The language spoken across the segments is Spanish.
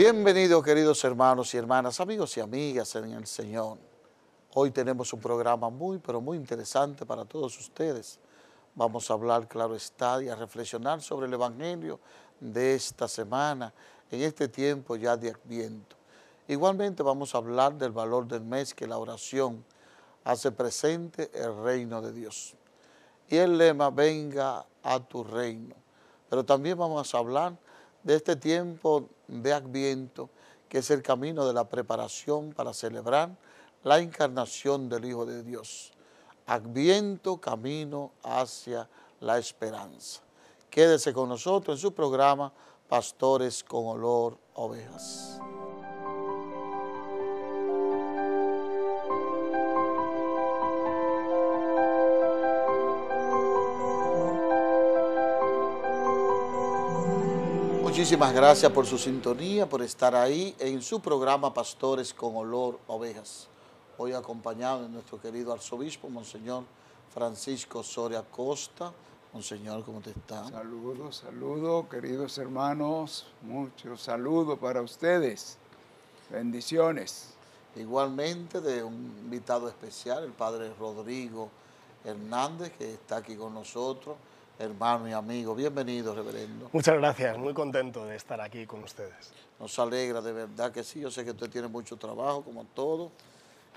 Bienvenidos queridos hermanos y hermanas, amigos y amigas en el Señor. Hoy tenemos un programa muy, pero muy interesante para todos ustedes. Vamos a hablar, claro está, y a reflexionar sobre el Evangelio de esta semana, en este tiempo ya de Adviento. Igualmente vamos a hablar del valor del mes que la oración hace presente el reino de Dios. Y el lema, venga a tu reino. Pero también vamos a hablar de este tiempo de Adviento, que es el camino de la preparación para celebrar la encarnación del Hijo de Dios. Adviento, camino hacia la esperanza. Quédese con nosotros en su programa Pastores con Olor Ovejas. Muchísimas gracias por su sintonía, por estar ahí en su programa Pastores con Olor Ovejas. Hoy acompañado de nuestro querido arzobispo, Monseñor Francisco Soria Costa. Monseñor, ¿cómo te está? Saludos, saludos, queridos hermanos. Muchos saludos para ustedes. Bendiciones. Igualmente de un invitado especial, el padre Rodrigo Hernández, que está aquí con nosotros hermano y amigo. Bienvenido, reverendo. Muchas gracias, muy contento de estar aquí con ustedes. Nos alegra, de verdad que sí. Yo sé que usted tiene mucho trabajo, como todo,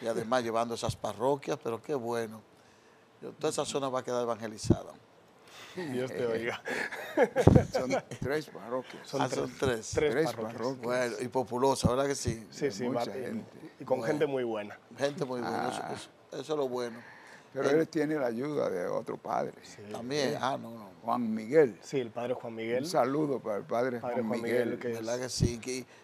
y además llevando esas parroquias, pero qué bueno. Toda esa zona va a quedar evangelizada. Dios te eh, oiga. son tres parroquias. Son, ah, tres, tres, parroquias. Bueno, y populosa, ¿verdad que sí? Sí, sí, Y con gente muy buena. Gente muy buena, eso ah. es lo bueno. Pero eh, él tiene la ayuda de otro padre. Ah, también, ah, no, no, Juan Miguel. Sí, el padre Juan Miguel. Un saludo para el padre, Juan, Miguel. que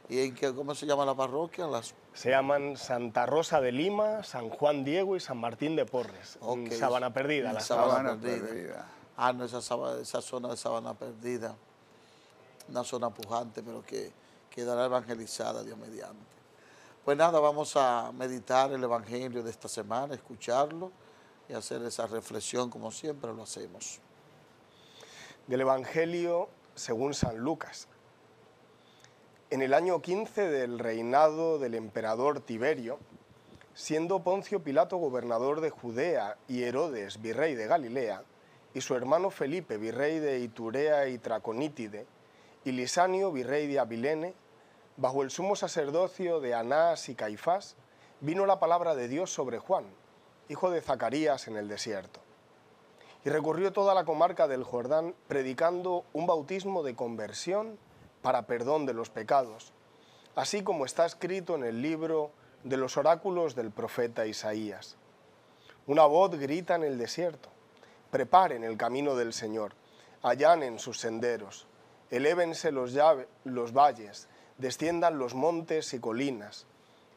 ¿Y, qué, cómo se llama la parroquia? Las... Se llaman Santa Rosa de Lima, San Juan Diego y San Martín de Porres. Okay. Sabana Perdida. La Sabana, Sabana perdida. Ah, no, esa, zona de Sabana Perdida. Una zona pujante, pero que quedará evangelizada, Dios mediante. Pues nada, vamos a meditar el Evangelio de esta semana, escucharlo y hacer esa reflexión como siempre lo hacemos. Del Evangelio según San Lucas. En el año 15 del reinado del emperador Tiberio, siendo Poncio Pilato gobernador de Judea y Herodes virrey de Galilea, y su hermano Felipe virrey de Iturea y Traconítide, y Lisanio virrey de Abilene, bajo el sumo sacerdocio de Anás y Caifás, vino la palabra de Dios sobre Juan hijo de Zacarías, en el desierto. Y recorrió toda la comarca del Jordán predicando un bautismo de conversión para perdón de los pecados, así como está escrito en el libro de los oráculos del profeta Isaías. Una voz grita en el desierto, preparen el camino del Señor, allanen sus senderos, elévense los, los valles, desciendan los montes y colinas,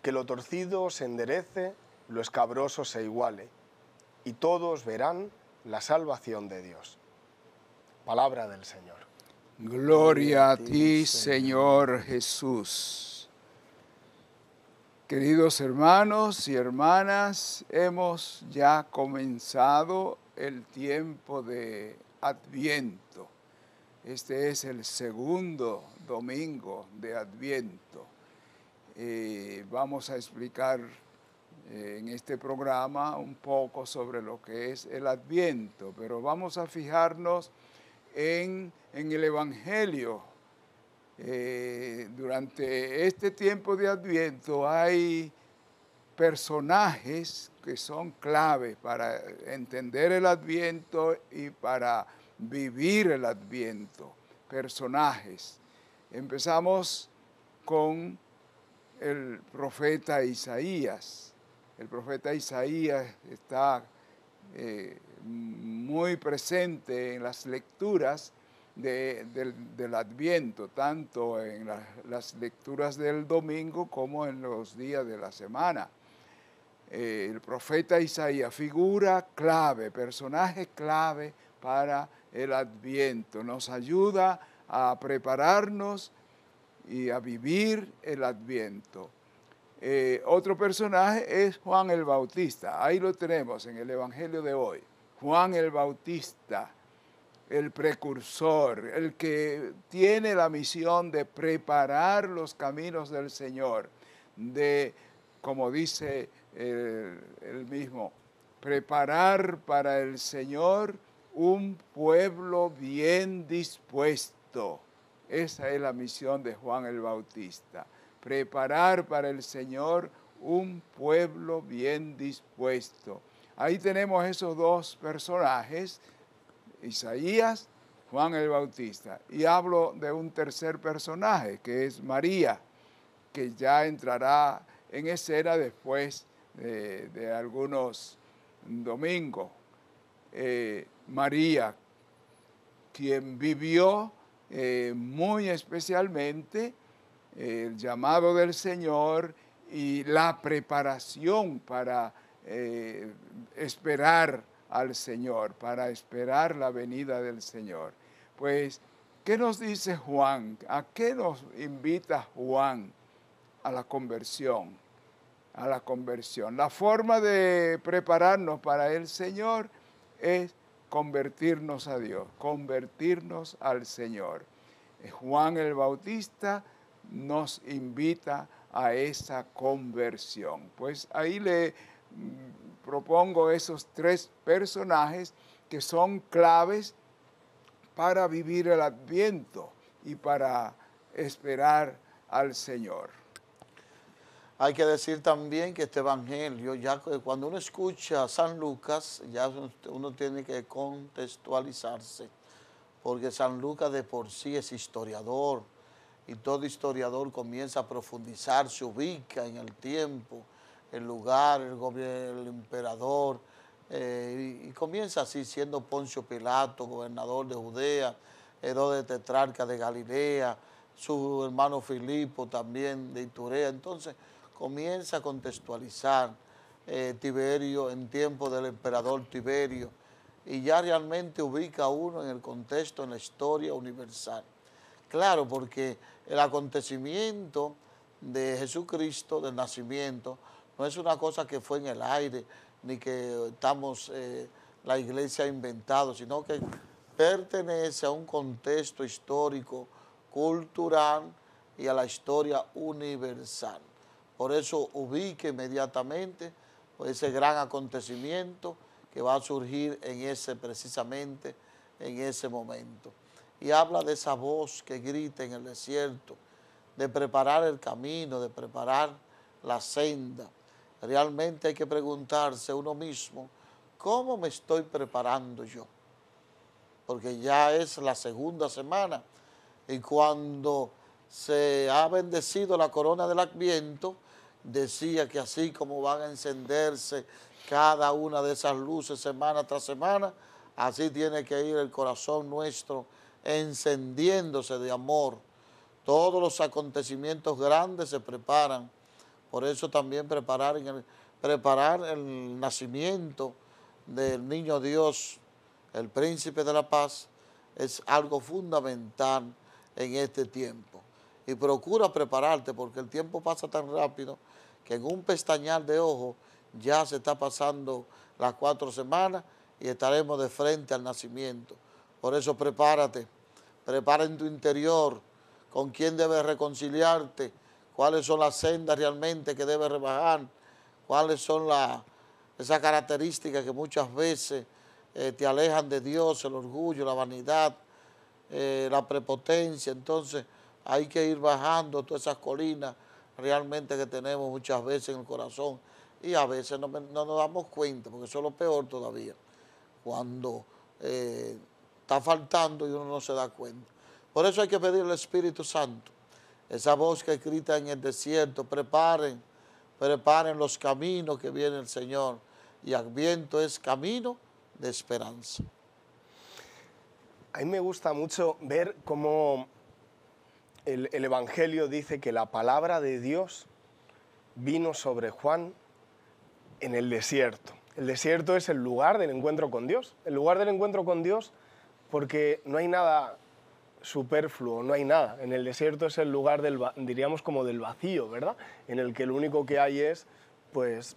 que lo torcido se enderece lo escabroso se iguale, y todos verán la salvación de Dios. Palabra del Señor. Gloria a ti, Señor Jesús. Queridos hermanos y hermanas, hemos ya comenzado el tiempo de Adviento. Este es el segundo domingo de Adviento. Eh, vamos a explicar eh, en este programa un poco sobre lo que es el adviento, pero vamos a fijarnos en, el Evangelio. Eh, durante este tiempo de adviento hay personajes que son claves para entender el adviento y para vivir el adviento. Personajes. Empezamos con el profeta Isaías el profeta Isaías está eh, muy presente en las lecturas del, Adviento, tanto en las lecturas del domingo como en los días de la semana. Eh, el profeta Isaías, figura clave, personaje clave para el Adviento, nos ayuda a prepararnos y a vivir el Adviento. Eh, otro personaje es Juan el Bautista. Ahí lo tenemos en el Evangelio de hoy. Juan el Bautista, el precursor, el que tiene la misión de preparar los caminos del Señor, de, como dice el mismo, preparar para el Señor un pueblo bien dispuesto. Esa es la misión de Juan el Bautista preparar para el Señor un pueblo bien dispuesto. Ahí tenemos esos dos personajes, Isaías, Juan el Bautista. Y hablo de un tercer personaje, que es María, que ya entrará en escena después de, algunos domingos. Eh, María, quien vivió eh, muy especialmente el llamado del Señor y la preparación para eh, esperar al Señor, para esperar la venida del Señor. Pues, ¿qué nos dice Juan? ¿A qué nos invita Juan? A la conversión, a la conversión. La forma de prepararnos para el Señor es convertirnos a Dios, convertirnos al Señor. Eh, Juan el Bautista nos invita a esa conversión. Pues ahí le mm, propongo esos tres personajes que son claves para vivir el adviento y para esperar al Señor. Hay que decir también que este evangelio, ya cuando uno escucha a San Lucas, ya uno tiene que contextualizarse, porque San Lucas de por sí es historiador, y todo historiador comienza a profundizar, se ubica en el tiempo, el lugar, el, gobierno, el emperador, eh, y, comienza así siendo Poncio Pilato, gobernador de Judea, Herodes Tetrarca de Galilea, su hermano Filipo también de Iturea. Entonces comienza a contextualizar eh, Tiberio en tiempo del emperador Tiberio y ya realmente ubica uno en el contexto, en la historia universal. Claro, porque el acontecimiento de Jesucristo, del nacimiento, no es una cosa que fue en el aire, ni que estamos, eh, la iglesia ha inventado, sino que pertenece a un contexto histórico, cultural y a la historia universal. Por eso ubique inmediatamente pues, ese gran acontecimiento que va a surgir en ese precisamente, en ese momento y habla de esa voz que grita en el desierto, de preparar el camino, de preparar la senda. Realmente hay que preguntarse uno mismo, ¿cómo me estoy preparando yo? Porque ya es la segunda semana y cuando se ha bendecido la corona del adviento, decía que así como van a encenderse cada una de esas luces semana tras semana, así tiene que ir el corazón nuestro encendiéndose de amor. Todos los acontecimientos grandes se preparan. Por eso también preparar, el, el nacimiento del niño Dios, el príncipe de la paz, es algo fundamental en este tiempo. Y procura prepararte porque el tiempo pasa tan rápido que en un pestañal de ojo ya se está pasando las cuatro semanas y estaremos de frente al nacimiento. Por eso prepárate, prepara en tu interior con quién debes reconciliarte, cuáles son las sendas realmente que debes rebajar, cuáles son esas características que muchas veces eh, te alejan de Dios, el orgullo, la vanidad, eh, la prepotencia. Entonces hay que ir bajando todas esas colinas realmente que tenemos muchas veces en el corazón y a veces no, nos damos cuenta, porque eso es lo peor todavía, cuando eh, está faltando y uno no se da cuenta. Por eso hay que pedirle al Espíritu Santo, esa voz que grita en el desierto, preparen, preparen los caminos que viene el Señor. Y Adviento es camino de esperanza. A mí me gusta mucho ver cómo el Evangelio dice que la palabra de Dios vino sobre Juan en el desierto. El desierto es el lugar del encuentro con Dios. El lugar del encuentro con Dios porque no hay nada superfluo, no hay nada. En el desierto es el lugar del, diríamos como del vacío, ¿verdad? En el que lo único que hay es, pues,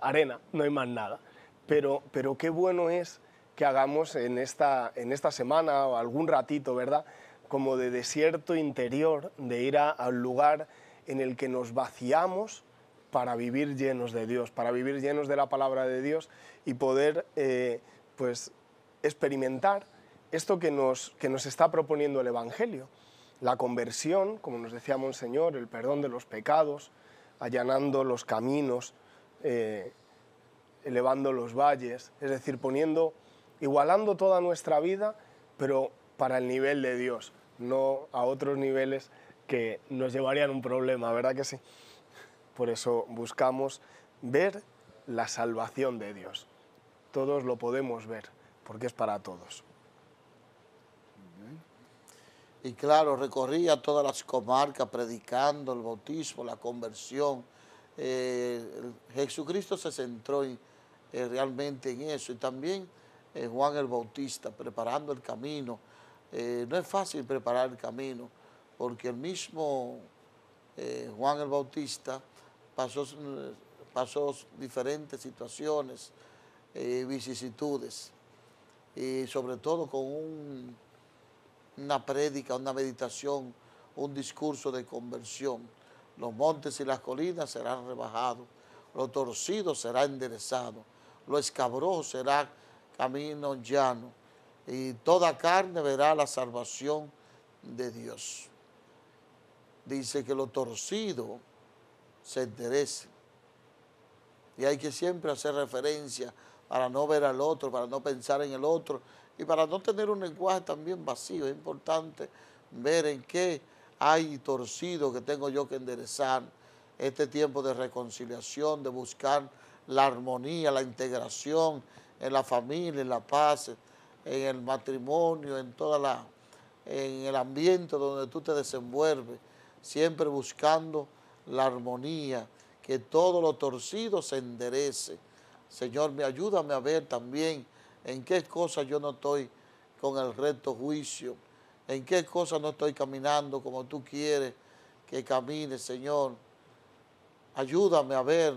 arena, no hay más nada. Pero, pero qué bueno es que hagamos en esta, en esta semana o algún ratito, ¿verdad? Como de desierto interior, de ir al lugar en el que nos vaciamos para vivir llenos de Dios, para vivir llenos de la palabra de Dios y poder, eh, pues, experimentar esto que nos, está proponiendo el Evangelio. La conversión, como nos decía Monseñor, el perdón de los pecados, allanando los caminos, eh, elevando los valles, es decir, poniendo, igualando toda nuestra vida, pero para el nivel de Dios, no a otros niveles que nos llevarían un problema, ¿verdad que sí? Por eso buscamos ver la salvación de Dios. Todos lo podemos ver, porque es para todos. Y claro, recorría todas las comarcas predicando el bautismo, la conversión. Eh, Jesucristo se centró eh, realmente en eso. Y también eh, Juan el Bautista, preparando el camino. no es fácil preparar el camino, porque el mismo Juan el Bautista pasó, pasó diferentes situaciones, y vicisitudes, y sobre todo con un una prédica, una meditación, un discurso de conversión. Los montes y las colinas serán rebajados, lo torcido será enderezado, lo escabroso será camino llano, y toda carne verá la salvación de Dios. Dice que lo torcido se enderece. Y hay que siempre hacer referencia para no ver al otro, para no pensar en el otro, y para no tener un lenguaje también vacío, es importante ver en qué hay torcido que tengo yo que enderezar este tiempo de reconciliación, de buscar la armonía, la integración en la familia, en la paz, en el matrimonio, en toda la, en el ambiente donde tú te desenvuelves, siempre buscando la armonía, que todo lo torcido se enderece. Señor, me ayúdame a ver también en qué cosas yo no estoy con el recto juicio, en qué cosas no estoy caminando como tú quieres que camine, Señor. Ayúdame a ver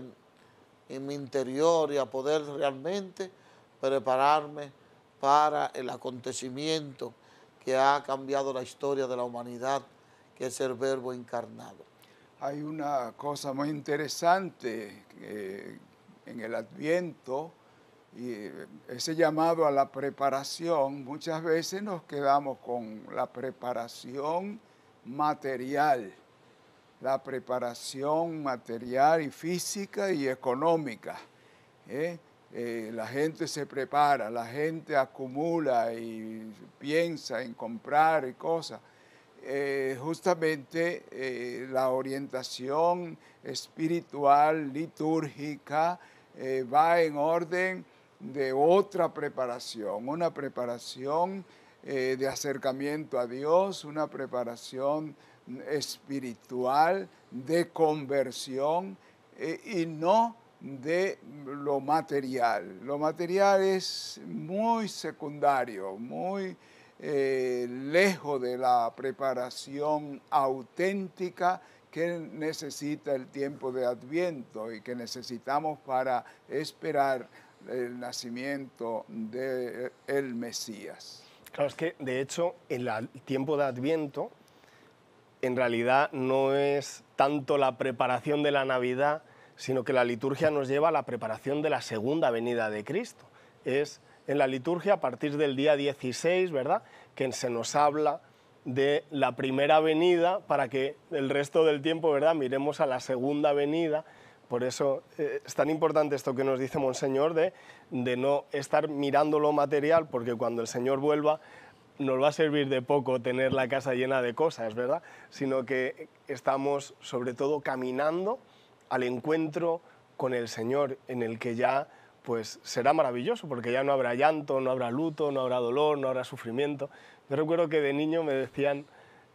en mi interior y a poder realmente prepararme para el acontecimiento que ha cambiado la historia de la humanidad, que es el verbo encarnado. Hay una cosa muy interesante eh, en el adviento, y ese llamado a la preparación, muchas veces nos quedamos con la preparación material, la preparación material y física y económica. ¿eh? Eh, la gente se prepara, la gente acumula y piensa en comprar y cosas. Eh, justamente la orientación espiritual, litúrgica, va en orden de otra preparación, una preparación eh, de acercamiento a Dios, una preparación espiritual, de conversión eh, y no de lo material. Lo material es muy secundario, muy eh, lejos de la preparación auténtica que necesita el tiempo de Adviento y que necesitamos para esperar el nacimiento del eh, el Mesías. Claro, es que de hecho en el tiempo de Adviento en realidad no es tanto la preparación de la Navidad, sino que la liturgia nos lleva a la preparación de la segunda venida de Cristo. Es en la liturgia a partir del día 16, ¿verdad? Que se nos habla de la primera venida para que el resto del tiempo, ¿verdad? Miremos a la segunda venida por eso eh, es tan importante esto que nos dice Monseñor de, no estar mirando lo material, porque cuando el Señor vuelva nos va a servir de poco tener la casa llena de cosas, ¿verdad? Sino que estamos sobre todo caminando al encuentro con el Señor, en el que ya pues será maravilloso, porque ya no habrá llanto, no habrá luto, no habrá dolor, no habrá sufrimiento. Yo recuerdo que de niño me decían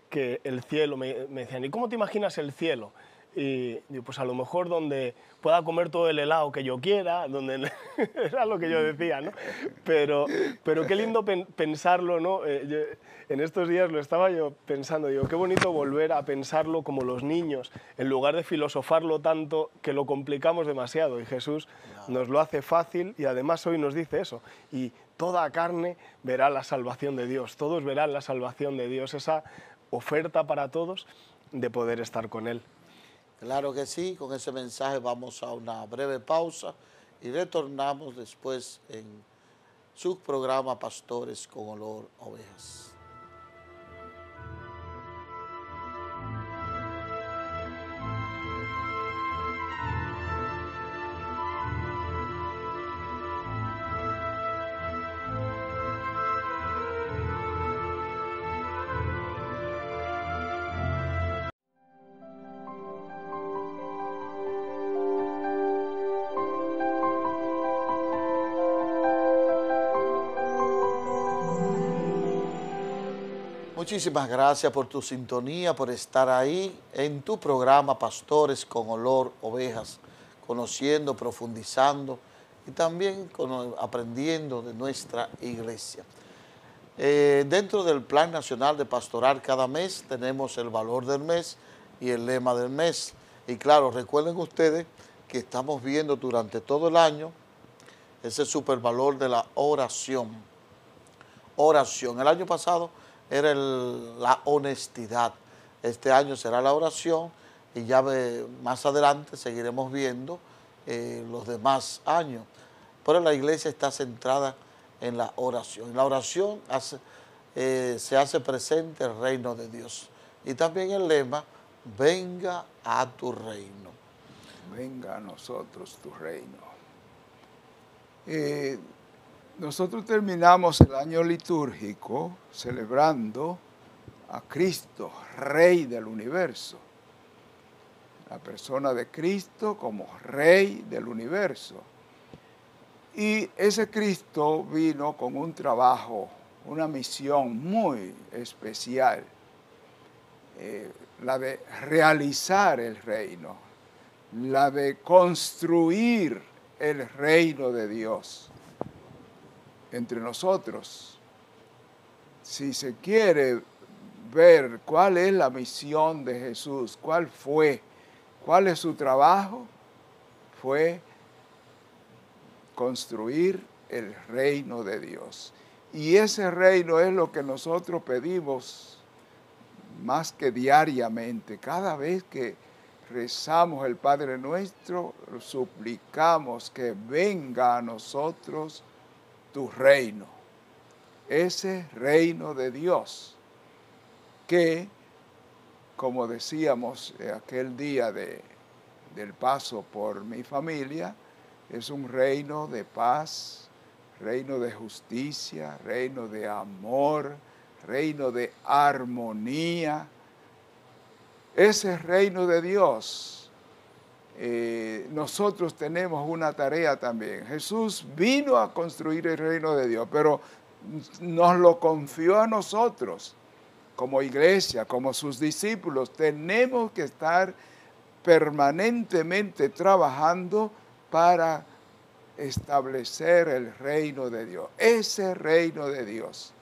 que el cielo, me decían, ¿y cómo te imaginas el cielo? Y pues a lo mejor donde pueda comer todo el helado que yo quiera, donde era lo que yo decía, ¿no? Pero, qué lindo pensarlo, ¿no? Eh, en estos días lo estaba yo pensando, digo, qué bonito volver a pensarlo como los niños, en lugar de filosofarlo tanto que lo complicamos demasiado. Y Jesús nos lo hace fácil y además hoy nos dice eso. Y toda carne verá la salvación de Dios, todos verán la salvación de Dios, esa oferta para todos de poder estar con Él. Claro que sí, con ese mensaje vamos a una breve pausa y retornamos después en su programa Pastores con Olor Ovejas. Muchísimas gracias por tu sintonía, por estar ahí en tu programa Pastores con Olor Ovejas, conociendo, profundizando y también aprendiendo de nuestra iglesia. Eh, dentro del Plan Nacional de Pastoral cada mes tenemos el valor del mes y el lema del mes. Y claro, recuerden ustedes que estamos viendo durante todo el año ese supervalor de la oración. Oración. El año pasado era la honestidad. Este año será la oración y ya más adelante seguiremos viendo eh, los demás años. Pero la iglesia está centrada en la oración. En la oración eh, se hace presente el reino de Dios. Y también el lema, venga a tu reino. Venga a nosotros tu reino. Eh, nosotros terminamos el año litúrgico celebrando a Cristo, Rey del universo. La persona de Cristo como Rey del universo. Y ese Cristo vino con un trabajo, una misión muy especial, eh, la de realizar el reino, la de construir el reino de Dios entre nosotros. Si se quiere ver cuál es la misión de Jesús, cuál fue, cuál es su trabajo, fue construir el reino de Dios. Y ese reino es lo que nosotros pedimos más que diariamente. Cada vez que rezamos el Padre nuestro, suplicamos que venga a nosotros tu reino, ese reino de Dios que, como decíamos eh, aquel día del paso por mi familia, es un reino de paz, reino de justicia, reino de amor, reino de armonía. Ese reino de Dios eh, nosotros tenemos una tarea también. Jesús vino a construir el reino de Dios, pero nos lo confió a nosotros como iglesia, como sus discípulos. Tenemos que estar permanentemente trabajando para establecer el reino de Dios, ese reino de Dios.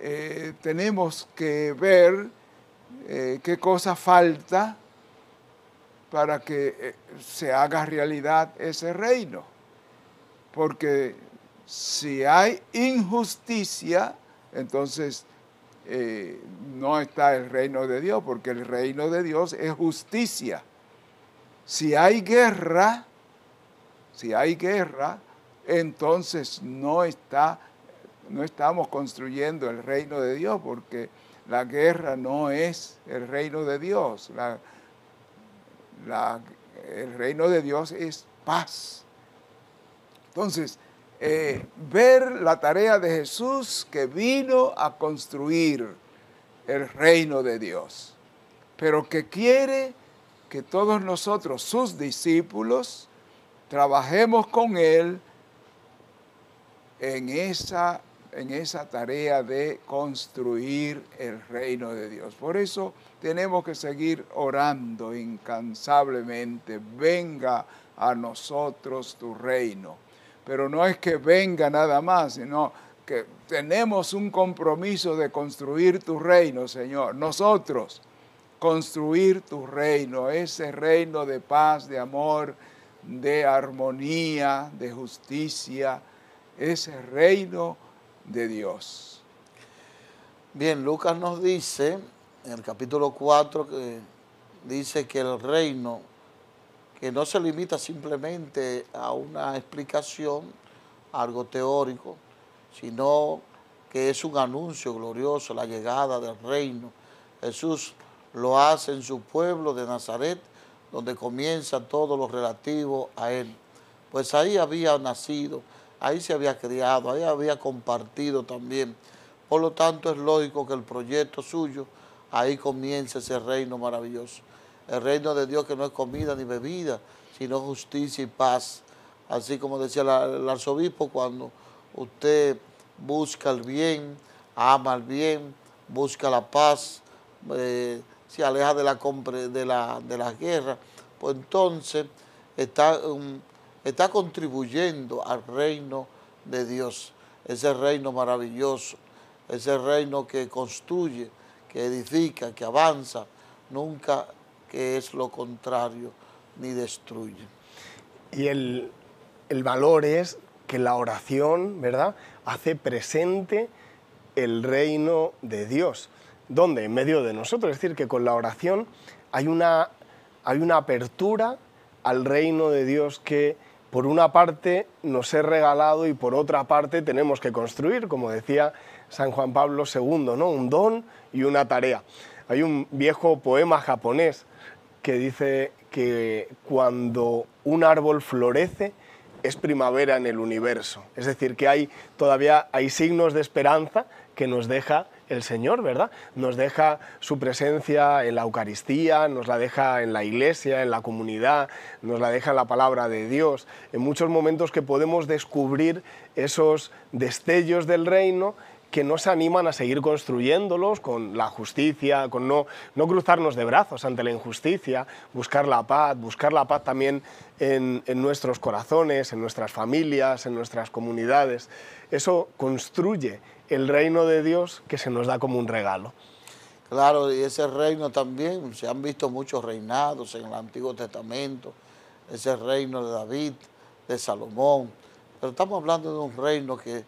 Eh, tenemos que ver eh, qué cosa falta para que eh, se haga realidad ese reino. Porque si hay injusticia, entonces eh, no está el reino de Dios, porque el reino de Dios es justicia. Si hay guerra, si hay guerra, entonces no está no estamos construyendo el reino de Dios porque la guerra no es el reino de Dios el reino de Dios es paz. Entonces, eh, ver la tarea de Jesús que vino a construir el reino de Dios, pero que quiere que todos nosotros, sus discípulos, trabajemos con Él en esa en esa tarea de construir el reino de Dios. Por eso tenemos que seguir orando incansablemente, venga a nosotros tu reino. Pero no es que venga nada más, sino que tenemos un compromiso de construir tu reino, Señor. Nosotros, construir tu reino, ese reino de paz, de amor, de armonía, de justicia, ese reino de Dios. Bien, Lucas nos dice en el capítulo 4 que dice que el reino, que no se limita simplemente a una explicación, algo teórico, sino que es un anuncio glorioso, la llegada del reino. Jesús lo hace en su pueblo de Nazaret, donde comienza todo lo relativo a él. Pues ahí había nacido ahí se había criado, ahí había compartido también. Por lo tanto, es lógico que el proyecto suyo, ahí comience ese reino maravilloso. El reino de Dios que no es comida ni bebida, sino justicia y paz. Así como decía el arzobispo, cuando usted busca el bien, ama el bien, busca la paz, eh, se aleja de la, de de guerra, pues entonces está un está contribuyendo al reino de Dios, ese reino maravilloso, ese reino que construye, que edifica, que avanza, nunca que es lo contrario, ni destruye. Y el, valor es que la oración, ¿verdad?, hace presente el reino de Dios. ¿Dónde? En medio de nosotros. Es decir, que con la oración hay una, hay una apertura al reino de Dios que por una parte nos he regalado y por otra parte tenemos que construir, como decía San Juan Pablo II, ¿no? un don y una tarea. Hay un viejo poema japonés que dice que cuando un árbol florece es primavera en el universo. Es decir, que todavía hay signos de esperanza que nos deja el Señor, ¿verdad? Nos deja su presencia en la Eucaristía, nos la deja en la iglesia, en la comunidad, nos la deja en la palabra de Dios, en muchos momentos que podemos descubrir esos destellos del reino que no se animan a seguir construyéndolos con la justicia, con no, no cruzarnos de brazos ante la injusticia, buscar la paz, buscar la paz también en, en nuestros corazones, en nuestras familias, en nuestras comunidades. Eso construye el reino de Dios que se nos da como un regalo. Claro, y ese reino también, se han visto muchos reinados en el Antiguo Testamento, ese reino de David, de Salomón, pero estamos hablando de un reino que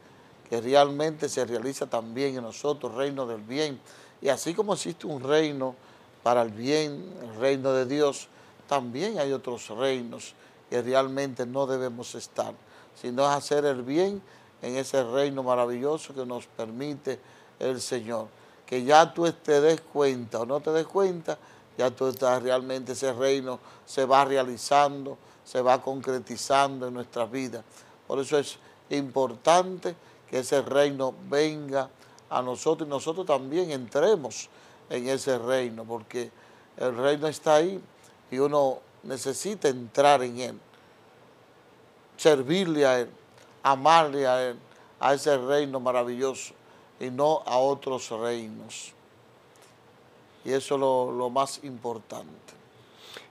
que realmente se realiza también en nosotros, reino del bien. Y así como existe un reino para el bien, el reino de Dios, también hay otros reinos que realmente no debemos estar, sino hacer el bien en ese reino maravilloso que nos permite el Señor. Que ya tú te des cuenta o no te des cuenta, ya tú estás realmente, ese reino se va realizando, se va concretizando en nuestras vidas. Por eso es importante que ese reino venga a nosotros y nosotros también entremos en ese reino, porque el reino está ahí y uno necesita entrar en él, servirle a él, amarle a él, a ese reino maravilloso y no a otros reinos. Y eso es lo, más importante.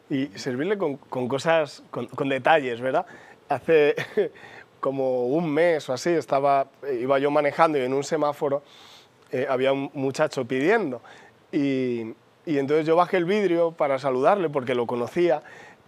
Y servirle con, cosas, con, con detalles, ¿verdad? Hace como un mes o así, estaba, eh, iba yo manejando y en un semáforo eh, había un muchacho pidiendo. Y, entonces yo bajé el vidrio para saludarle porque lo conocía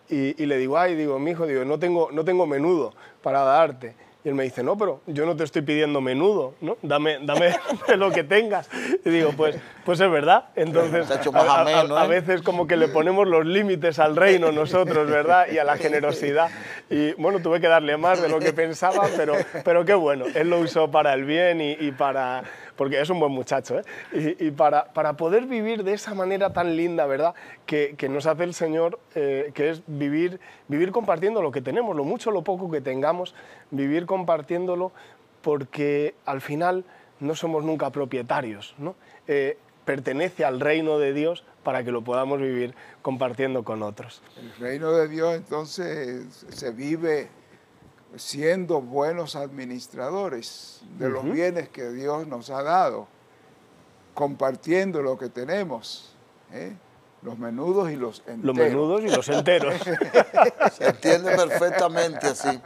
y, le digo, ay, digo, mi hijo, digo, no tengo, no tengo menudo para darte. Y él me dice, no, pero yo no te estoy pidiendo menudo, ¿no? Dame, dame lo que tengas. Y digo, pues, pues es verdad. Entonces, a, ¿eh? veces como que le ponemos los límites al reino nosotros, ¿verdad? Y a la generosidad. Y bueno, tuve que darle más de lo que pensaba, pero, pero qué bueno. Él lo usó para el bien y para porque es un buen muchacho, ¿eh? y, para, para, poder vivir de esa manera tan linda, ¿verdad?, que, que nos hace el Señor, eh, que es vivir, vivir compartiendo lo que tenemos, lo mucho, lo poco que tengamos, vivir compartiéndolo, porque al final no somos nunca propietarios, ¿no? Eh, pertenece al reino de Dios para que lo podamos vivir compartiendo con otros. El reino de Dios entonces se vive siendo buenos administradores de los bienes que Dios nos ha dado, compartiendo lo que tenemos. ¿eh? Los menudos y los enteros. Los menudos y los enteros. Se entiende perfectamente así.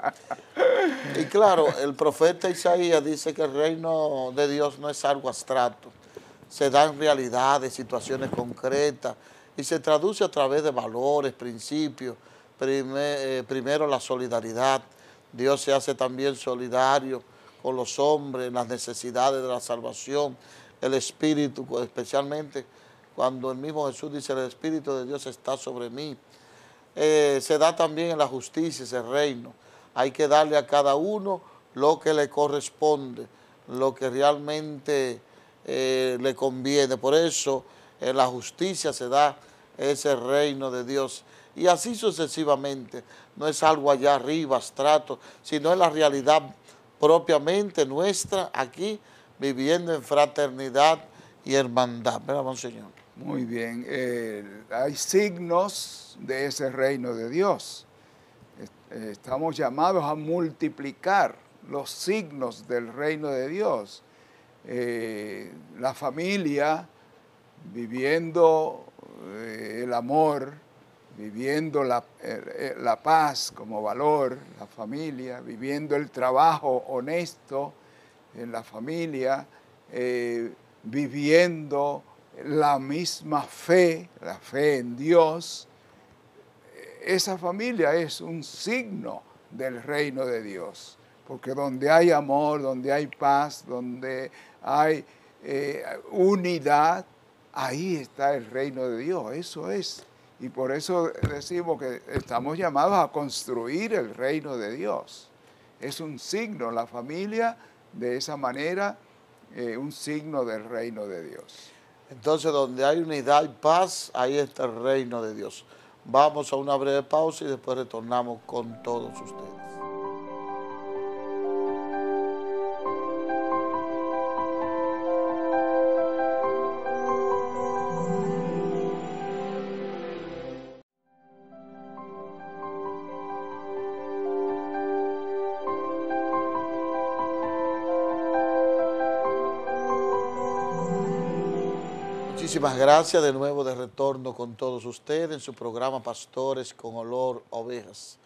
Y claro, el profeta Isaías dice que el reino de Dios no es algo abstracto. Se dan realidades, situaciones concretas y se traduce a través de valores, principios. Eh, primero la solidaridad, Dios se hace también solidario con los hombres en las necesidades de la salvación, el Espíritu, especialmente cuando el mismo Jesús dice, el Espíritu de Dios está sobre mí. Eh, se da también en la justicia ese reino. Hay que darle a cada uno lo que le corresponde, lo que realmente eh, le conviene. Por eso en la justicia se da ese reino de Dios y así sucesivamente. No es algo allá arriba, abstracto, sino es la realidad propiamente nuestra aquí, viviendo en fraternidad y hermandad. ¿Verdad, Monseñor? Muy bien. Eh, hay signos de ese reino de Dios. Eh, estamos llamados a multiplicar los signos del reino de Dios. Eh, la familia viviendo el amor, viviendo eh, eh, la, paz como valor, la familia, viviendo el trabajo honesto en la familia, eh, viviendo la misma fe, la fe en Dios, esa familia es un signo del reino de Dios, porque donde hay amor, donde hay paz, donde hay unidad, ahí está el reino de Dios, eso es y por eso decimos que estamos llamados a construir el reino de Dios. Es un signo, la familia de esa manera, eh, un signo del reino de Dios. Entonces, donde hay unidad y paz, ahí está el reino de Dios. Vamos a una breve pausa y después retornamos con todos ustedes. Muchísimas gracias de nuevo de retorno con todos ustedes en su programa Pastores con Olor Ovejas.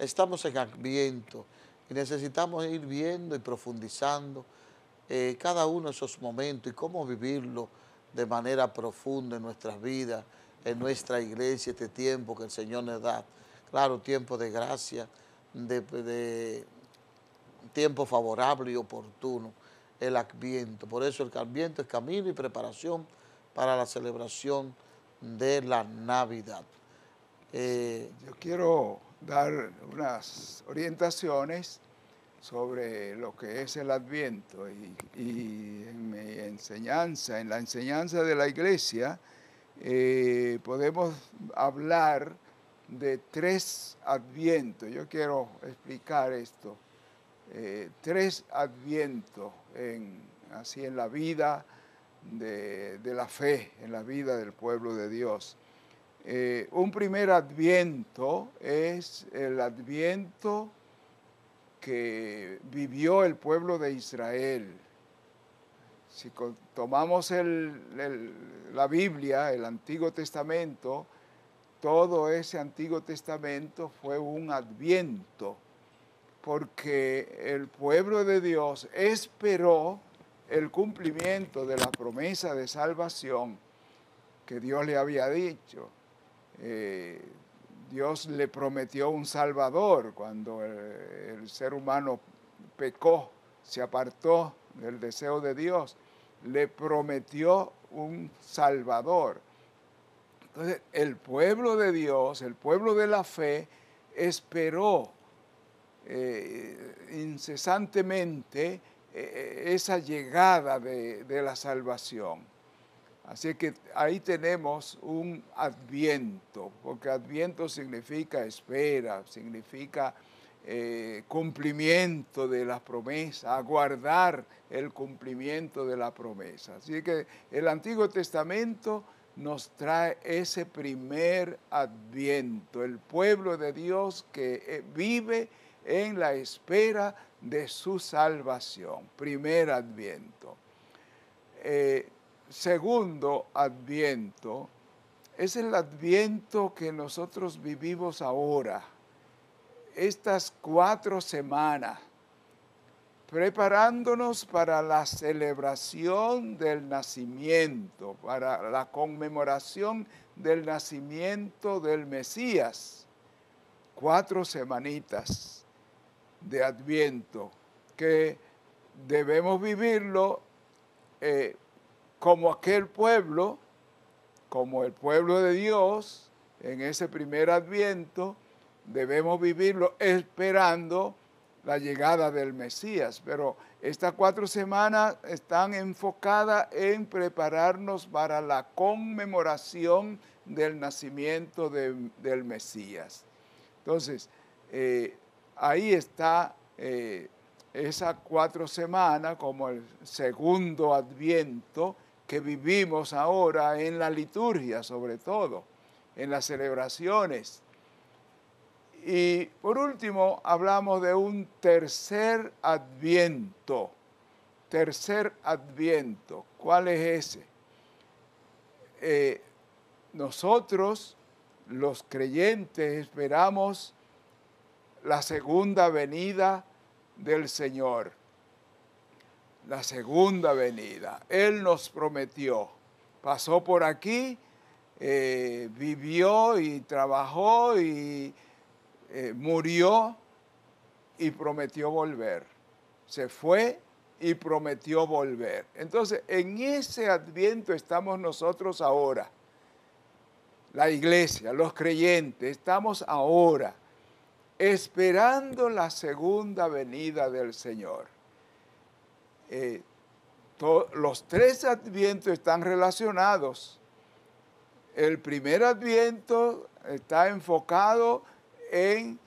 Estamos en Adviento y necesitamos ir viendo y profundizando eh, cada uno de esos momentos y cómo vivirlo de manera profunda en nuestras vidas, en nuestra iglesia, este tiempo que el Señor nos da. Claro, tiempo de gracia, de, tiempo favorable y oportuno, el Adviento. Por eso el Adviento es camino y preparación para la celebración de la Navidad. Eh, Yo quiero dar unas orientaciones sobre lo que es el Adviento y, en mi enseñanza, en la enseñanza de la Iglesia, eh, podemos hablar de tres Advientos. Yo quiero explicar esto. Eh, tres Advientos así en la vida, de, la fe en la vida del pueblo de Dios. Eh, un primer adviento es el adviento que vivió el pueblo de Israel. Si tomamos la Biblia, el Antiguo Testamento, todo ese Antiguo Testamento fue un adviento, porque el pueblo de Dios esperó el cumplimiento de la promesa de salvación que Dios le había dicho. Eh, Dios le prometió un Salvador cuando eh, el, ser humano pecó, se apartó del deseo de Dios, le prometió un Salvador. Entonces, el pueblo de Dios, el pueblo de la fe, esperó eh, incesantemente eh, esa llegada de, la salvación. Así que ahí tenemos un adviento, porque adviento significa espera, significa eh, cumplimiento de la promesa, aguardar el cumplimiento de la promesa. Así que el Antiguo Testamento nos trae ese primer adviento, el pueblo de Dios que eh, vive en la espera de su salvación. Primer adviento. Eh, segundo adviento es el adviento que nosotros vivimos ahora, estas cuatro semanas, preparándonos para la celebración del nacimiento, para la conmemoración del nacimiento del Mesías. Cuatro semanitas de Adviento, que debemos vivirlo eh, como aquel pueblo, como el pueblo de Dios, en ese primer Adviento, debemos vivirlo esperando la llegada del Mesías. Pero estas cuatro semanas están enfocadas en prepararnos para la conmemoración del nacimiento del Mesías. Entonces, eh, Ahí está eh, esa cuatro semanas como el segundo adviento que vivimos ahora en la liturgia sobre todo, en las celebraciones. Y por último hablamos de un tercer adviento. Tercer adviento, ¿cuál es ese? Eh, nosotros, los creyentes, esperamos la segunda venida del Señor. La segunda venida. Él nos prometió. Pasó por aquí, eh, vivió y trabajó y eh, murió y prometió volver. Se fue y prometió volver. Entonces, en ese adviento estamos nosotros ahora. La iglesia, los creyentes, estamos ahora esperando la segunda venida del Señor. Eh, los tres advientos están relacionados. El primer adviento está enfocado en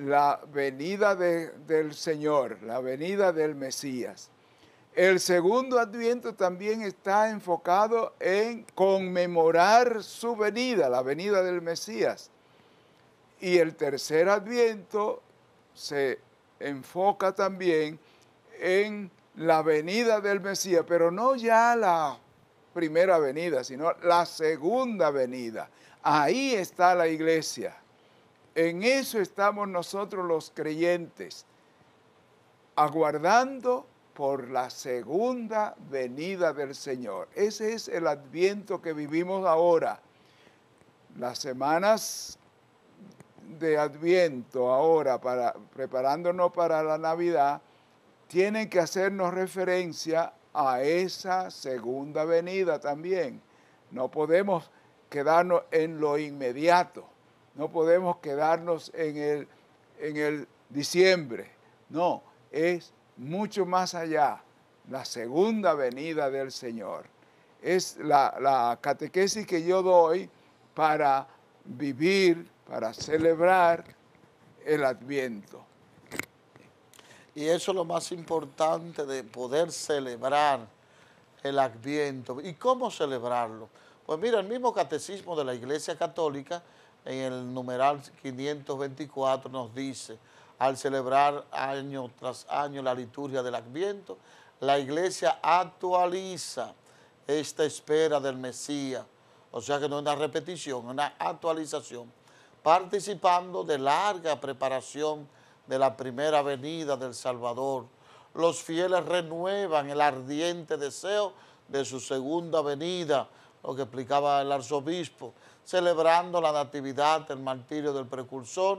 la venida del Señor, la venida del Mesías. El segundo adviento también está enfocado en conmemorar su venida, la venida del Mesías. Y el tercer adviento se enfoca también en la venida del Mesías, pero no ya la primera venida, sino la segunda venida. Ahí está la iglesia. En eso estamos nosotros los creyentes, aguardando por la segunda venida del Señor. Ese es el adviento que vivimos ahora. Las semanas de Adviento ahora, para, preparándonos para la Navidad, tienen que hacernos referencia a esa segunda venida también. No podemos quedarnos en lo inmediato, no podemos quedarnos en el, en el diciembre, no, es mucho más allá, la segunda venida del Señor. Es la, la catequesis que yo doy para vivir para celebrar el Adviento. Y eso es lo más importante de poder celebrar el Adviento. ¿Y cómo celebrarlo? Pues mira, el mismo catecismo de la Iglesia Católica, en el numeral 524, nos dice, al celebrar año tras año la liturgia del Adviento, la Iglesia actualiza esta espera del Mesías. O sea que no es una repetición, es una actualización participando de larga preparación de la primera venida del Salvador. Los fieles renuevan el ardiente deseo de su segunda venida, lo que explicaba el arzobispo. Celebrando la natividad, del martirio del precursor,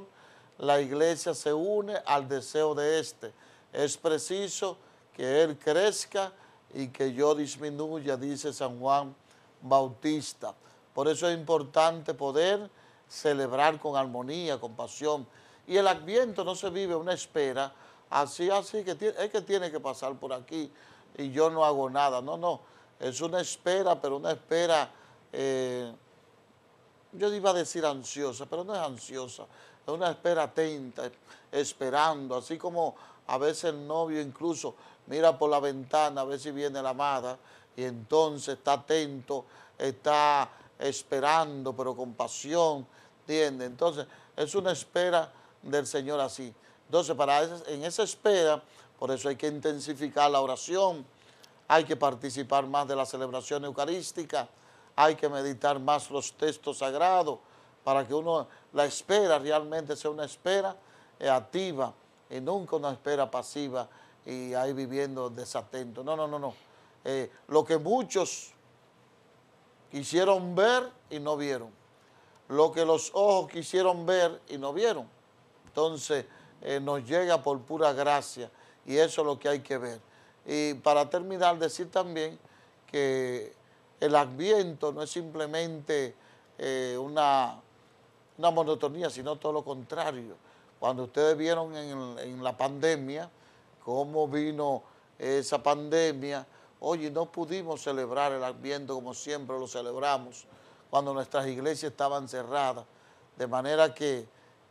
la iglesia se une al deseo de éste. Es preciso que él crezca y que yo disminuya, dice San Juan Bautista. Por eso es importante poder celebrar con armonía, con pasión. Y el adviento no se vive una espera, así, así, que es que tiene que pasar por aquí y yo no hago nada. No, no, es una espera, pero una espera, eh, yo iba a decir ansiosa, pero no es ansiosa, es una espera atenta, esperando, así como a veces el novio incluso mira por la ventana a ver si viene la amada y entonces está atento, está esperando, pero con pasión, ¿entiendes? Entonces, es una espera del Señor así. Entonces, para en esa espera, por eso hay que intensificar la oración, hay que participar más de la celebración eucarística, hay que meditar más los textos sagrados para que uno la espera realmente sea una espera eh, activa y nunca una espera pasiva y ahí viviendo desatento. No, no, no, no. Eh, lo que muchos quisieron ver y no vieron. Lo que los ojos quisieron ver y no vieron. Entonces eh, nos llega por pura gracia y eso es lo que hay que ver. Y para terminar, decir también que el adviento no es simplemente eh, una, una, monotonía, sino todo lo contrario. Cuando ustedes vieron en la pandemia cómo vino esa pandemia, Oye, no pudimos celebrar el Adviento como siempre lo celebramos, cuando nuestras iglesias estaban cerradas. De manera que,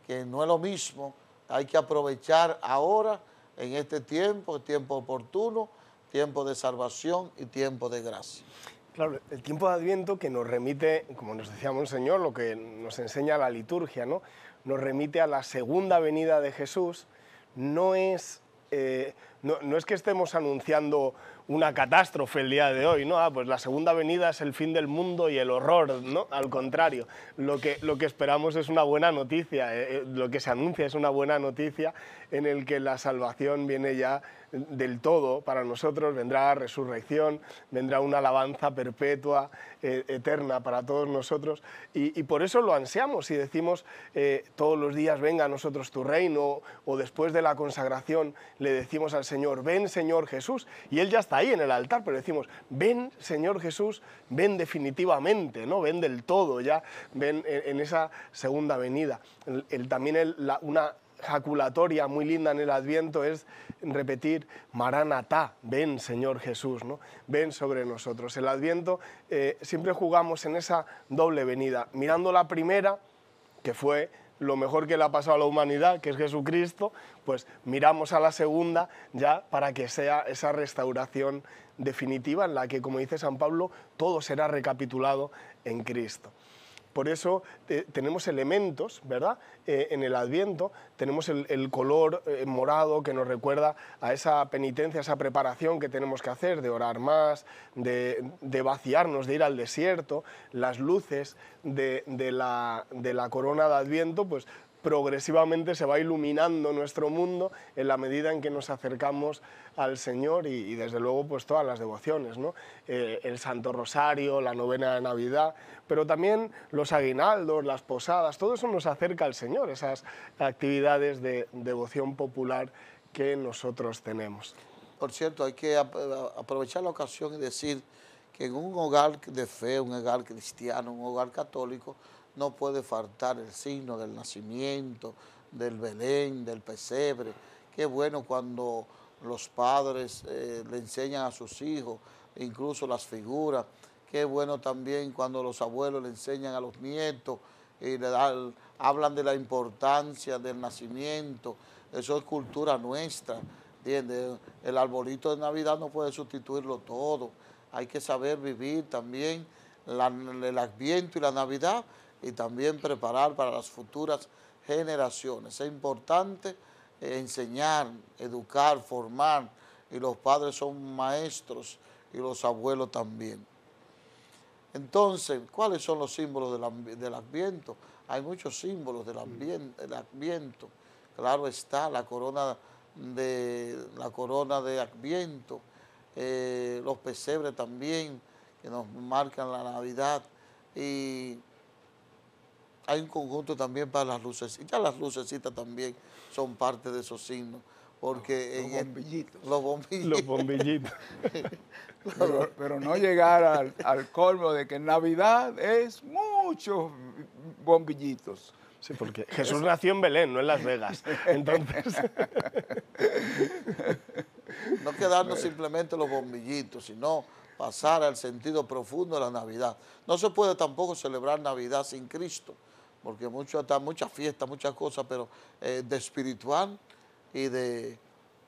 que no es lo mismo, hay que aprovechar ahora, en este tiempo, tiempo oportuno, tiempo de salvación y tiempo de gracia. Claro, el tiempo de Adviento que nos remite, como nos decía señor, lo que nos enseña la liturgia, ¿no? Nos remite a la segunda venida de Jesús. No es, eh, no, no es que estemos anunciando una catástrofe el día de hoy, ¿no? Ah, pues la segunda venida es el fin del mundo y el horror, ¿no? Al contrario, lo que, lo que esperamos es una buena noticia, eh, eh, lo que se anuncia es una buena noticia en el que la salvación viene ya del todo para nosotros, vendrá resurrección, vendrá una alabanza perpetua, eh, eterna para todos nosotros. Y, por eso lo ansiamos y decimos eh, todos los días, venga a nosotros tu reino, o después de la consagración le decimos al Señor, ven Señor Jesús, y Él ya está ahí en el altar, pero decimos, ven Señor Jesús, ven definitivamente, ¿no? ven del todo, ya ven en, esa segunda venida. El, también el, una muy linda en el Adviento es repetir Maranatá, ven Señor Jesús, ¿no? ven sobre nosotros. El Adviento eh, siempre jugamos en esa doble venida, mirando la primera, que fue lo mejor que le ha pasado a la humanidad, que es Jesucristo, pues miramos a la segunda ya para que sea esa restauración definitiva en la que, como dice San Pablo, todo será recapitulado en Cristo. Por eso eh, tenemos elementos, ¿verdad? Eh, en el Adviento tenemos el, color eh, morado que nos recuerda a esa penitencia, a esa preparación que tenemos que hacer de orar más, de, vaciarnos, de ir al desierto. Las luces de, la, de la corona de Adviento pues progresivamente se va iluminando nuestro mundo en la medida en que nos acercamos al Señor y, desde luego pues todas las devociones, eh, el Santo Rosario, la novena de Navidad, pero también los aguinaldos, las posadas, todo eso nos acerca al Señor, esas actividades de devoción popular que nosotros tenemos. Por cierto, hay que aprovechar la ocasión y decir que en un hogar de fe, un hogar cristiano, un hogar católico, no puede faltar el signo del nacimiento, del Belén, del pesebre. Qué bueno cuando los padres eh, le enseñan a sus hijos, incluso las figuras. Qué bueno también cuando los abuelos le enseñan a los nietos y le hablan de la importancia del nacimiento. Eso es cultura nuestra, ¿entiendes? El arbolito de Navidad no puede sustituirlo todo. Hay que saber vivir también el Adviento y la Navidad y también preparar para las futuras generaciones. Es importante eh, enseñar, educar, formar, y los padres son maestros y los abuelos también. Entonces, ¿cuáles son los símbolos del, del Adviento? Hay muchos símbolos del, mm. del Adviento. Claro está la corona de, la corona de Adviento, eh, los pesebres también, que nos marcan la Navidad. Y hay un conjunto también para las lucecitas. las lucecitas también son parte de esos signos. Porque los, bombillitos. los bombillitos. pero, no llegar al, colmo de que Navidad es muchos bombillitos. Sí, porque Jesús nació en Belén, no en Las Vegas. Entonces. no quedarnos simplemente los bombillitos, sino pasar al sentido profundo de la Navidad. No se puede tampoco celebrar Navidad sin Cristo porque mucho, muchas fiestas, muchas cosas, pero eh, de espiritual y de,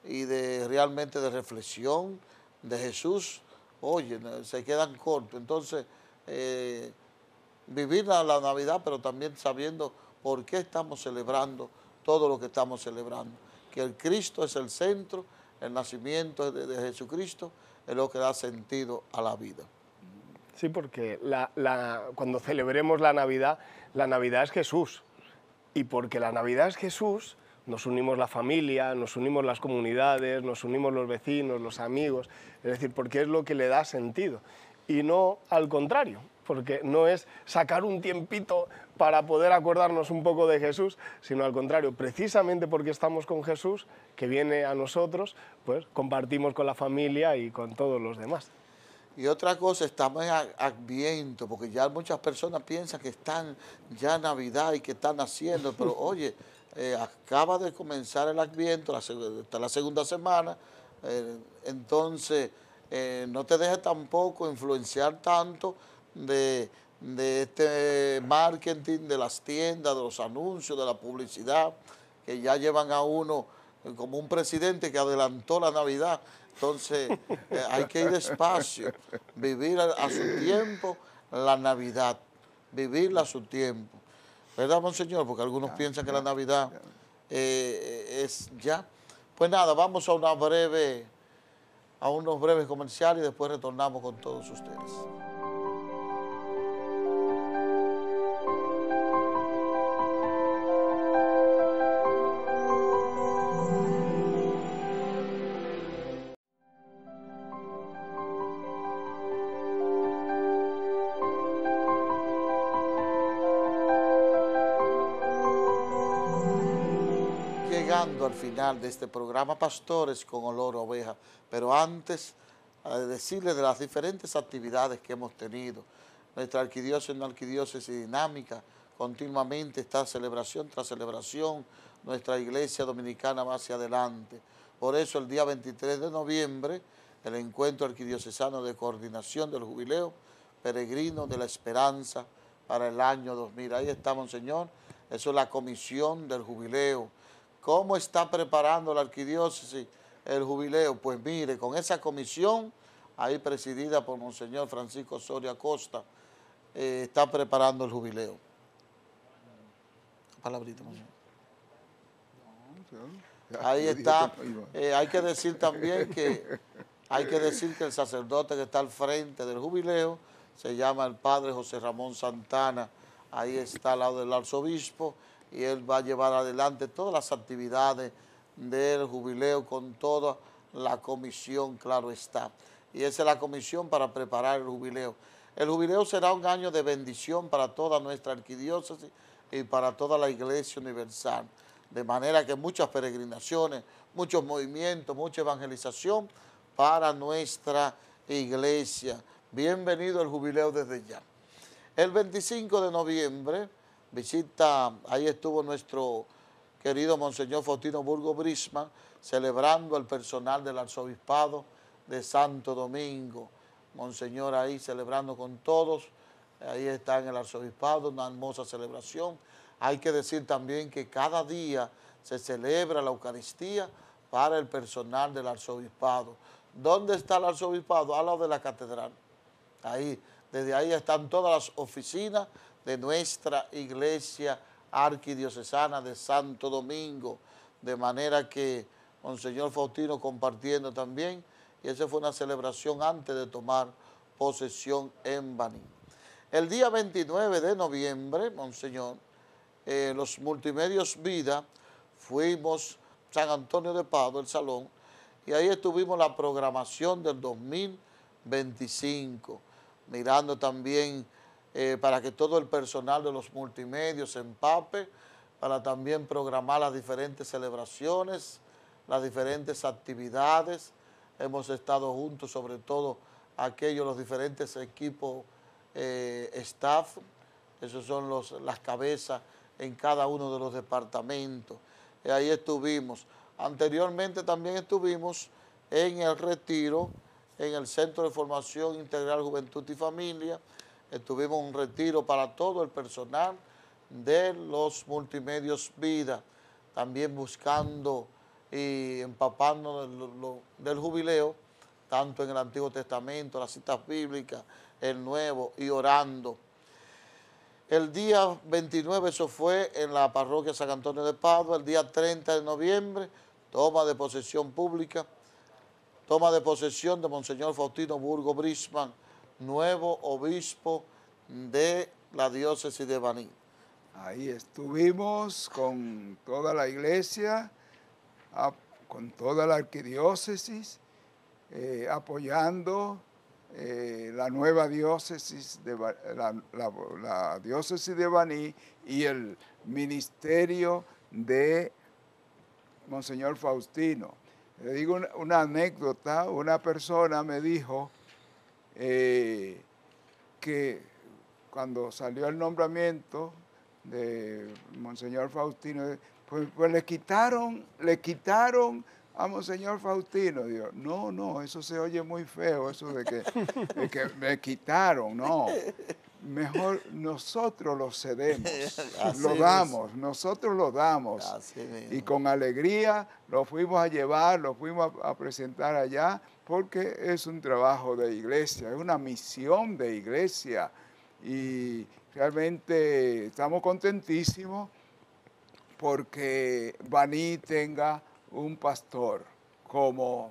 y de realmente de reflexión de Jesús, oye, se quedan cortos. Entonces, eh, vivir la, la, Navidad, pero también sabiendo por qué estamos celebrando todo lo que estamos celebrando. Que el Cristo es el centro, el nacimiento de, de Jesucristo es lo que da sentido a la vida. Sí, porque cuando celebremos la Navidad, la Navidad es Jesús. Y porque la Navidad es Jesús, nos unimos la familia, nos unimos las comunidades, nos unimos los vecinos, los amigos. Es decir, porque es lo que le da sentido. Y no al contrario, porque no es sacar un tiempito para poder acordarnos un poco de Jesús, sino al contrario, precisamente porque estamos con Jesús, que viene a nosotros, pues compartimos con la familia y con todos los demás. Y otra cosa, estamos en adviento, porque ya muchas personas piensan que están ya Navidad y que están haciendo, pero oye, eh, acaba de comenzar el adviento, está la segunda semana, eh, entonces eh, no te dejes tampoco influenciar tanto de, de este marketing, de las tiendas, de los anuncios, de la publicidad, que ya llevan a uno como un presidente que adelantó la Navidad. Entonces, eh, hay que ir despacio, vivir a, su tiempo la Navidad, vivirla a su tiempo. ¿Verdad, monseñor? Porque algunos ah, piensan que la Navidad eh, es ya. Pues nada, vamos a una breve, a unos breves comerciales y después retornamos con todos ustedes. llegando al final de este programa Pastores con Olor a Oveja, pero antes decirles de las diferentes actividades que hemos tenido. Nuestra arquidiócesis, una arquidiócesis dinámica, continuamente está celebración tras celebración, nuestra iglesia dominicana va hacia adelante. Por eso el día 23 de noviembre, el encuentro arquidiocesano de coordinación del jubileo peregrino de la esperanza para el año 2000. Ahí estamos, señor. eso es la comisión del jubileo ¿Cómo está preparando la arquidiócesis el jubileo? Pues mire, con esa comisión, ahí presidida por Monseñor Francisco Soria Costa, eh, está preparando el jubileo. Palabrita, Ahí está. Eh, hay que decir también que hay que decir que el sacerdote que está al frente del jubileo se llama el padre José Ramón Santana. Ahí está al lado del arzobispo y él va a llevar adelante todas las actividades del jubileo con toda la comisión, claro está. Y esa es la comisión para preparar el jubileo. El jubileo será un año de bendición para toda nuestra arquidiócesis y para toda la iglesia universal. De manera que muchas peregrinaciones, muchos movimientos, mucha evangelización para nuestra iglesia. Bienvenido el jubileo desde ya. El 25 de noviembre Visita, ahí estuvo nuestro querido Monseñor Faustino Burgo Brisman, celebrando al personal del arzobispado de Santo Domingo. Monseñor ahí celebrando con todos, ahí está en el arzobispado, una hermosa celebración. Hay que decir también que cada día se celebra la Eucaristía para el personal del arzobispado. ¿Dónde está el arzobispado? Al lado de la catedral. Ahí, desde ahí están todas las oficinas de nuestra iglesia arquidiocesana de Santo Domingo, de manera que Monseñor Faustino compartiendo también, y esa fue una celebración antes de tomar posesión en Baní. El día 29 de noviembre, Monseñor, eh, los multimedios Vida, fuimos San Antonio de Pado, el salón, y ahí estuvimos la programación del 2025, mirando también eh, para que todo el personal de los multimedios se empape, para también programar las diferentes celebraciones, las diferentes actividades. Hemos estado juntos, sobre todo aquellos, los diferentes equipos eh, staff, esos son las cabezas en cada uno de los departamentos. Eh, ahí estuvimos. Anteriormente también estuvimos en el retiro, en el Centro de Formación Integral Juventud y Familia, estuvimos un retiro para todo el personal de los multimedios Vida, también buscando y empapando del, del jubileo, tanto en el Antiguo Testamento, las citas bíblicas, el Nuevo, y orando. El día 29, eso fue en la parroquia San Antonio de Padua, el día 30 de noviembre, toma de posesión pública, toma de posesión de Monseñor Faustino Burgo Brisman, nuevo obispo de la diócesis de Baní. Ahí estuvimos con toda la iglesia, con toda la arquidiócesis, eh, apoyando eh, la nueva diócesis de la, diócesis de Baní y el ministerio de Monseñor Faustino. Le digo una anécdota, una persona me dijo eh, que cuando salió el nombramiento de Monseñor Faustino, pues, pues le quitaron, le quitaron a Monseñor Faustino. dios no, no, eso se oye muy feo, eso de que, me quitaron, no. Mejor nosotros lo cedemos, lo damos, nosotros lo damos. y con alegría lo fuimos a llevar, lo fuimos a presentar allá porque es un trabajo de iglesia, es una misión de iglesia y realmente estamos contentísimos porque Baní tenga un pastor como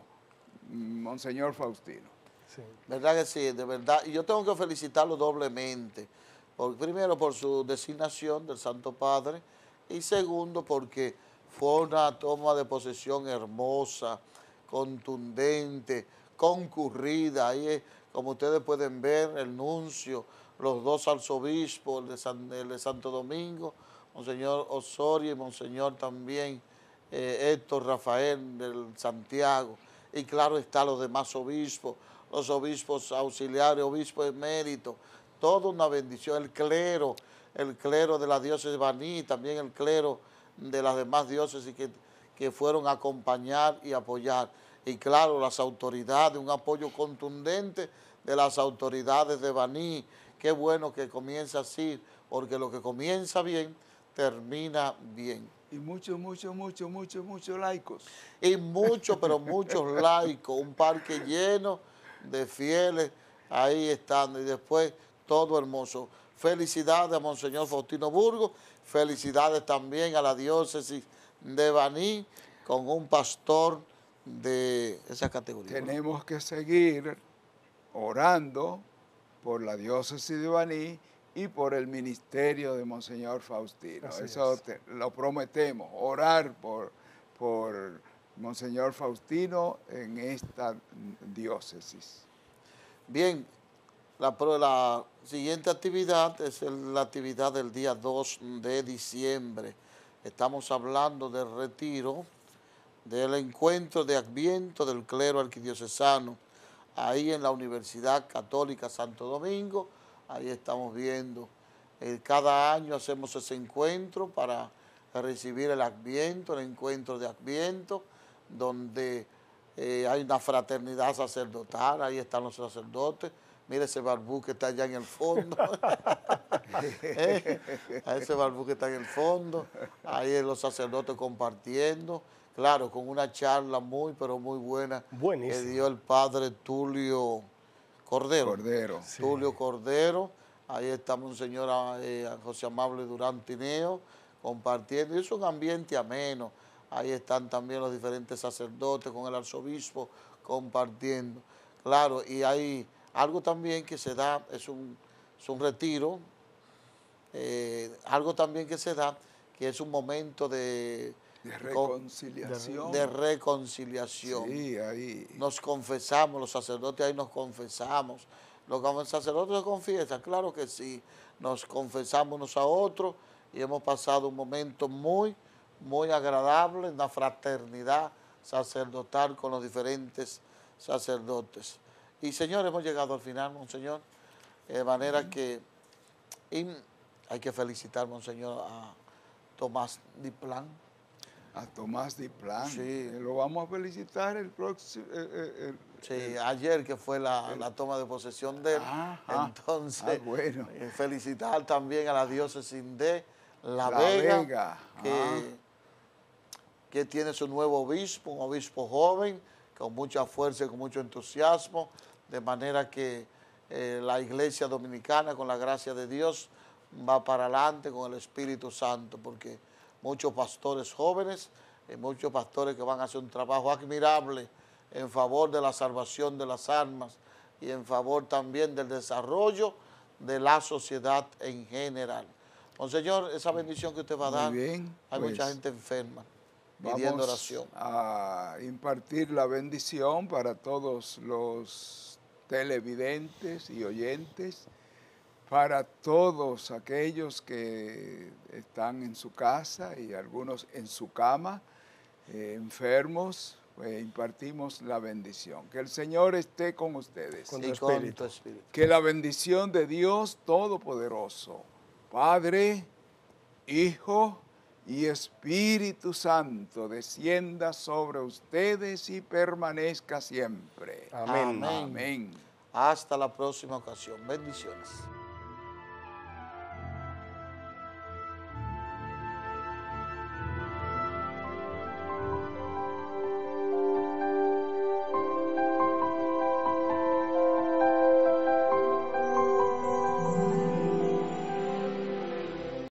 mm, Monseñor Faustino. ¿Verdad que sí? De verdad. Y yo tengo que felicitarlo doblemente. primero por su designación del Santo Padre y segundo porque fue una toma de posesión hermosa contundente, concurrida. Ahí es, como ustedes pueden ver, el nuncio, los dos arzobispos, el de, Santo Domingo, Monseñor Osorio y Monseñor también eh, Héctor Rafael del Santiago. Y claro está los demás obispos, los obispos auxiliares, obispos eméritos, toda una bendición. El clero, el clero de la diócesis de Baní, también el clero de las demás diócesis que que fueron a acompañar y apoyar. Y claro, las autoridades, un apoyo contundente de las autoridades de Baní. Qué bueno que comienza así, porque lo que comienza bien, termina bien. Y muchos, muchos, muchos, muchos, muchos laicos. Y muchos, pero muchos laicos. Un parque lleno de fieles ahí estando. Y después todo hermoso. Felicidades a Monseñor Faustino Burgos. Felicidades también a la diócesis de Baní con un pastor de esa categoría. Tenemos que seguir orando por la diócesis de Baní y por el ministerio de Monseñor Faustino. Eso lo prometemos, orar por, por Monseñor Faustino en esta diócesis. Bien, la, la siguiente actividad es la actividad del día 2 de diciembre Estamos hablando del retiro del encuentro de adviento del clero arquidiocesano ahí en la Universidad Católica Santo Domingo. Ahí estamos viendo. Eh, cada año hacemos ese encuentro para recibir el adviento, el encuentro de adviento, donde eh, hay una fraternidad sacerdotal, ahí están los sacerdotes, Mira ese barbú que está allá en el fondo. Eh, ese barbú que está en el fondo. Ahí los sacerdotes compartiendo. Claro, con una charla muy, pero muy buena. Buenísimo. Que dio el padre Tulio Cordero. Cordero. Tulio Cordero. Ahí está un señor eh, José Amable Durán Tineo compartiendo. Y es un ambiente ameno. Ahí están también los diferentes sacerdotes con el arzobispo compartiendo. Claro, y ahí... Algo también que se da es un, retiro, eh, algo también que se da que es un momento de, reconciliación. De, reconciliación. Sí, ahí. Nos confesamos, los sacerdotes ahí nos confesamos. Los sacerdotes se confiesan, claro que sí. Nos confesamos unos a otros y hemos pasado un momento muy, muy agradable en la fraternidad sacerdotal con los diferentes sacerdotes. Y Señor, hemos llegado al final, Monseñor, de manera que hay que felicitar, Monseñor, a Tomás Diplán. A Tomás Diplán. Sí. Eh, lo vamos a felicitar el próximo... Eh, eh, sí, ayer que fue la, toma de posesión de él. Entonces, ah, bueno. felicitar también a la diócesis de La, Vega, Que, que tiene su nuevo obispo, un obispo joven, con mucha fuerza y con mucho entusiasmo. De manera que eh, la iglesia dominicana, con la gracia de Dios, va para adelante con el Espíritu Santo, porque muchos pastores jóvenes, y eh, muchos pastores que van a hacer un trabajo admirable en favor de la salvación de las almas y en favor también del desarrollo de la sociedad en general. señor esa bendición que usted va a dar, hay mucha pues gente enferma pidiendo oración. a impartir la bendición para todos los televidentes y oyentes, para todos aquellos que están en su casa y algunos en su cama, eh, enfermos, pues impartimos la bendición. Que el Señor esté con ustedes. Con espíritu. Que la bendición de Dios Todopoderoso, Padre, Hijo y Espíritu Santo descienda sobre ustedes y permanezca siempre. Amén. Hasta la próxima ocasión. Bendiciones.